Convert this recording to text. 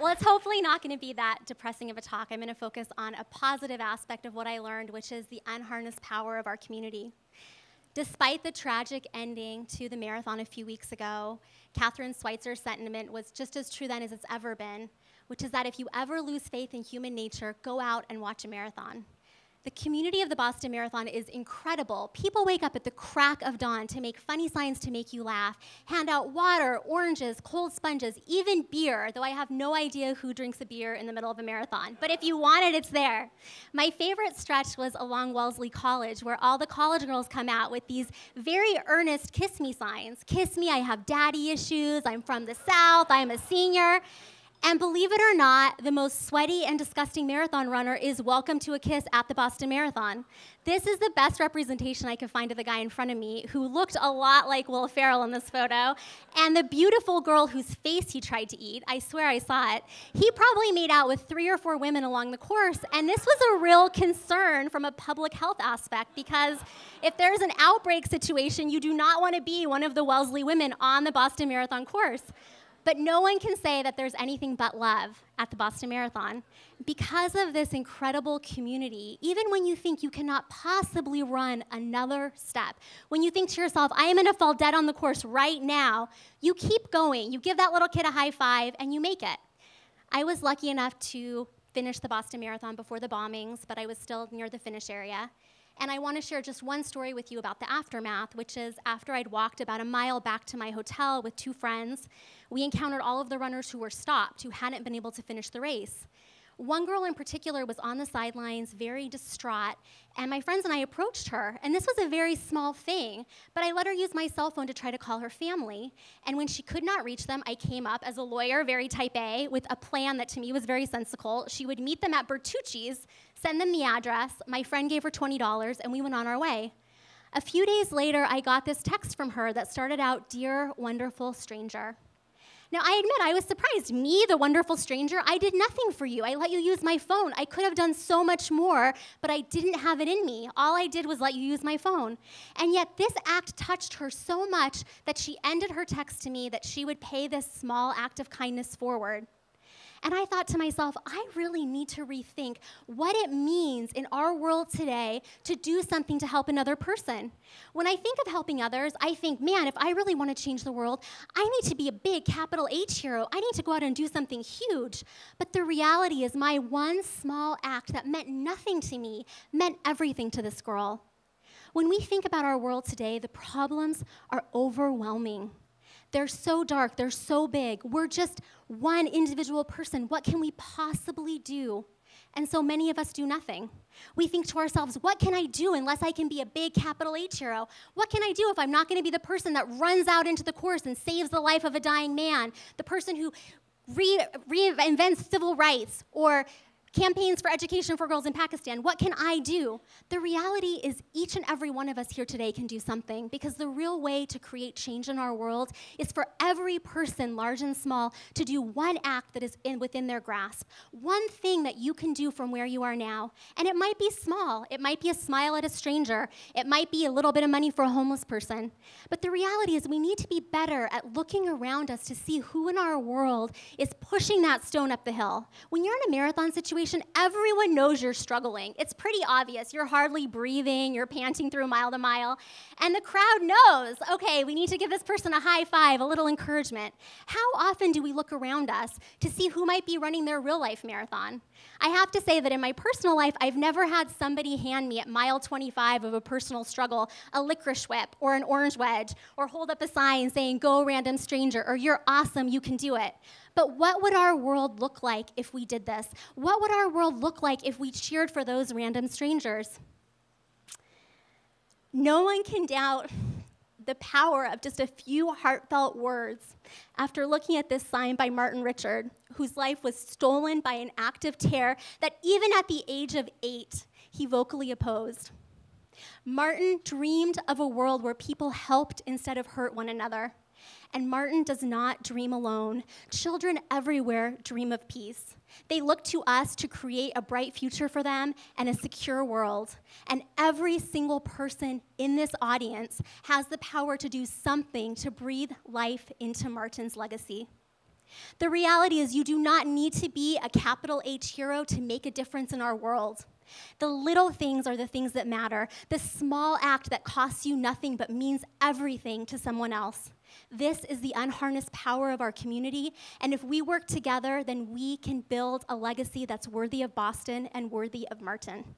well, it's hopefully not going to be that depressing of a talk. I'm going to focus on a positive aspect of what I learned, which is the unharnessed power of our community. Despite the tragic ending to the marathon a few weeks ago, Catherine Schweitzer's sentiment was just as true then as it's ever been, which is that if you ever lose faith in human nature, go out and watch a marathon. The community of the Boston Marathon is incredible. People wake up at the crack of dawn to make funny signs to make you laugh, hand out water, oranges, cold sponges, even beer, though I have no idea who drinks a beer in the middle of a marathon. But if you want it, it's there. My favorite stretch was along Wellesley College, where all the college girls come out with these very earnest kiss me signs. Kiss me, I have daddy issues, I'm from the South, I'm a senior. And believe it or not, the most sweaty and disgusting marathon runner is welcome to a kiss at the Boston Marathon. This is the best representation I could find of the guy in front of me who looked a lot like Will Ferrell in this photo. And the beautiful girl whose face he tried to eat, I swear I saw it, he probably made out with three or four women along the course. And this was a real concern from a public health aspect because if there's an outbreak situation, you do not want to be one of the Wellesley women on the Boston Marathon course. But no one can say that there's anything but love at the Boston Marathon because of this incredible community. Even when you think you cannot possibly run another step, when you think to yourself, I am going to fall dead on the course right now, you keep going. You give that little kid a high five and you make it. I was lucky enough to finish the Boston Marathon before the bombings, but I was still near the finish area. And I want to share just one story with you about the aftermath, which is after I'd walked about a mile back to my hotel with two friends, we encountered all of the runners who were stopped, who hadn't been able to finish the race. One girl in particular was on the sidelines, very distraught, and my friends and I approached her. And this was a very small thing, but I let her use my cell phone to try to call her family. And when she could not reach them, I came up as a lawyer, very type A, with a plan that to me was very sensible. She would meet them at Bertucci's, send them the address. My friend gave her $20, and we went on our way. A few days later, I got this text from her that started out Dear wonderful stranger. Now, I admit I was surprised. Me, the wonderful stranger, I did nothing for you. I let you use my phone. I could have done so much more, but I didn't have it in me. All I did was let you use my phone. And yet, this act touched her so much that she ended her text to me that she would pay this small act of kindness forward. And I thought to myself, I really need to rethink what it means in our world today to do something to help another person. When I think of helping others, I think, man, if I really want to change the world, I need to be a big capital H hero. I need to go out and do something huge. But the reality is, my one small act that meant nothing to me meant everything to this girl. When we think about our world today, the problems are overwhelming. They're so dark, they're so big. We're just one individual person. What can we possibly do? And so many of us do nothing. We think to ourselves, what can I do unless I can be a big capital H hero? What can I do if I'm not going to be the person that runs out into the course and saves the life of a dying man? The person who re- reinvents civil rights or campaigns for education for girls in Pakistan. What can I do? The reality is each and every one of us here today can do something because the real way to create change in our world is for every person, large and small, to do one act that is in, within their grasp, one thing that you can do from where you are now. And it might be small. It might be a smile at a stranger. It might be a little bit of money for a homeless person. But the reality is we need to be better at looking around us to see who in our world is pushing that stone up the hill. When you're in a marathon situation, situation, everyone knows you're struggling. It's pretty obvious. You're hardly breathing, you're panting through mile to mile. And the crowd knows okay, we need to give this person a high five, a little encouragement. How often do we look around us to see who might be running their real life marathon? I have to say that in my personal life, I've never had somebody hand me at mile 25 of a personal struggle a licorice whip or an orange wedge or hold up a sign saying, Go, random stranger, or You're awesome, you can do it. But what would our world look like if we did this? What would our world look like if we cheered for those random strangers? No one can doubt the power of just a few heartfelt words after looking at this sign by Martin Richard, whose life was stolen by an act of terror that even at the age of eight, he vocally opposed. Martin dreamed of a world where people helped instead of hurt one another. And Martin does not dream alone. Children everywhere dream of peace. They look to us to create a bright future for them and a secure world. And every single person in this audience has the power to do something to breathe life into Martin's legacy. The reality is, you do not need to be a capital H hero to make a difference in our world. The little things are the things that matter. The small act that costs you nothing but means everything to someone else. This is the unharnessed power of our community, and if we work together, then we can build a legacy that's worthy of Boston and worthy of Martin.